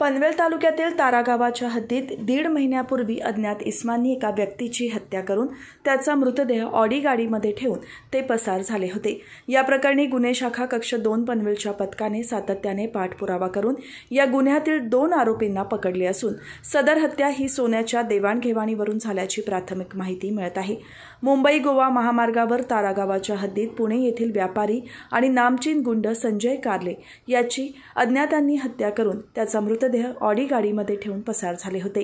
पनवेल तालुक्यातील तारा गावाच्या हद्दीत दीड महिन्यापूर्वी अज्ञात इस्मांनी एका व्यक्तीची हत्या करून त्याचा मृतदेह ऑडी गाडीमध्ये ठेवून ते पसार झाले होते या प्रकरणी गुन्हे शाखा कक्ष दोन पनवेलच्या पथकाने सातत्याने पाठपुरावा करून या गुन्ह्यातील दोन आरोपींना पकडले असून सदर हत्या ही सोन्याच्या देवाणघेवाणीवरून झाल्याची प्राथमिक माहिती मिळत आहे मुंबई गोवा महामार्गावर तारा गावाच्या हद्दीत पुणे येथील व्यापारी आणि नामचीन गुंड संजय कार्ले याची अज्ञातांनी हत्या करून त्याचा मृतदेह मृतदेह ऑडी गाडीमध्ये ठेवून पसार झाले होते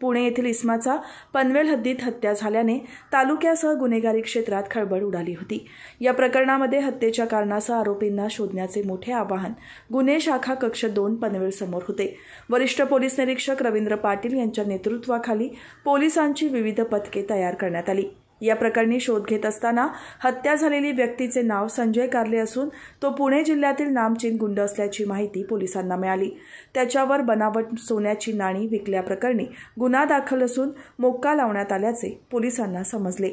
पुणे येथील इस्माचा पनवेल हद्दीत हत्या झाल्याने तालुक्यासह गुन्हेगारी क्षेत्रात खळबळ उडाली होती या प्रकरणामध्ये हत्येच्या कारणासह आरोपींना शोधण्याचे मोठे आवाहन गुन्हे शाखा कक्ष दोन पनवेल समोर होते वरिष्ठ पोलीस निरीक्षक रवींद्र पाटील यांच्या नेतृत्वाखाली पोलिसांची विविध पथके तयार करण्यात आली या प्रकरणी शोध घेत असताना हत्या झालेली व्यक्तीचे नाव संजय कारले असून तो पुणे जिल्ह्यातील नामचीन गुंड असल्याची माहिती पोलिसांना मिळाली त्याच्यावर बनावट सोन्याची नाणी विकल्याप्रकरणी गुन्हा दाखल असून मोक्का लावण्यात आल्याचे पोलिसांना समजले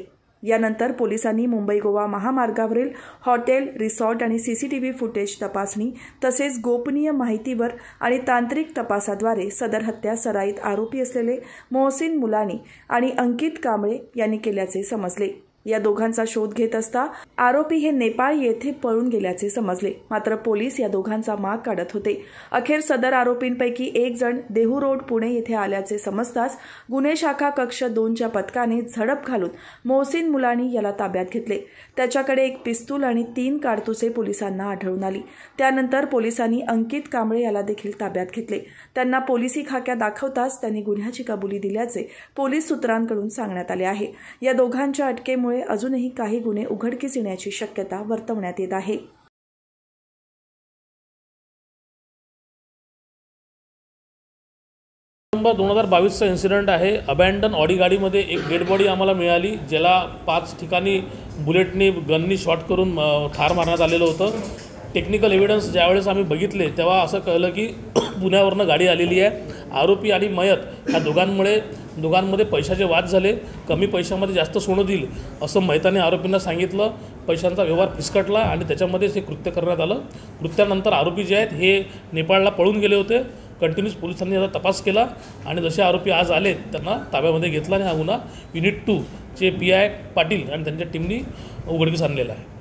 यानंतर पोलिसांनी मुंबई गोवा महामार्गावरील हॉटेल रिसॉर्ट आणि सीसीटीव्ही फुटेज तपासणी तसेच गोपनीय माहितीवर आणि तांत्रिक तपासाद्वारे सदर हत्या सराईत आरोपी असलेले मोहसिन मुलानी आणि अंकित कांबळे यांनी केल्याचे समजले या दोघांचा शोध घेत असता आरोपी हे नेपाळ येथे पळून गेल्याचे समजले मात्र पोलीस या दोघांचा माग काढत होते अखेर सदर आरोपींपैकी एक जण देहू रोड पुणे येथे आल्याचे समजताच गुन्हे शाखा कक्ष दोनच्या पथकाने झडप घालून मोहसिन मुलानी याला ताब्यात घेतले त्याच्याकडे एक पिस्तूल आणि तीन कारतुसे पोलिसांना आढळून आली त्यानंतर पोलिसांनी अंकित कांबळे याला देखील ताब्यात घेतले त्यांना पोलिसी खाक्या दाखवताच त्यांनी गुन्ह्याची कबुली दिल्याचे पोलीस सूत्रांकडून सांगण्यात आले आहे या दोघांच्या अटकेमुळे त्यामुळे अजूनही काही गुन्हे उघडकीस येण्याची शक्यता वर्तवण्यात येत आहे दोन हजार बावीसचा इन्सिडेंट आहे अबँडन ऑडी गाडीमध्ये एक डेड बॉडी आम्हाला मिळाली ज्याला पाच ठिकाणी बुलेटने गननी शॉट करून ठार मारण्यात आलेलं होतं टेक्निकल एव्हिडन्स ज्यावेळेस आम्ही बघितले तेव्हा असं कळलं की पुण्यावरनं गाडी आलेली आहे आरोपी आणि मयत ह्या दोघांमुळे दोघांमध्ये पैशाचे वाद झाले कमी पैशामध्ये जास्त सोनं देईल असं मैताने आरोपींना सांगितलं पैशांचा व्यवहार फिसकटला आणि त्याच्यामध्येच हे कृत्य करण्यात आलं कृत्यानंतर आरोपी जे आहेत हे नेपाळला पळून गेले होते कंटिन्यूस पोलिसांनी याचा तपास केला आणि जसे आरोपी आज आले त्यांना ताब्यामध्ये घेतला आणि हा गुन्हा युनिट चे पी आय पाटील आणि त्यांच्या टीमनी उघडकीस आणलेला आहे